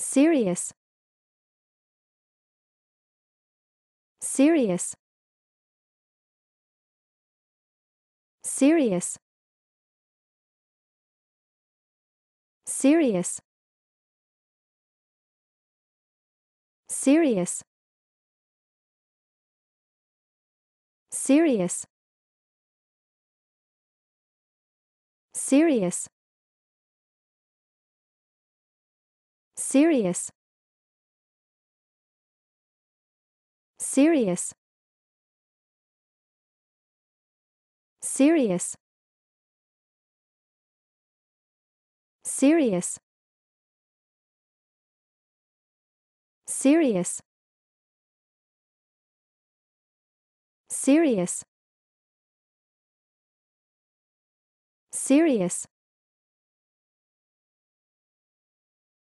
serious serious serious serious serious serious serious serious serious serious serious serious serious serious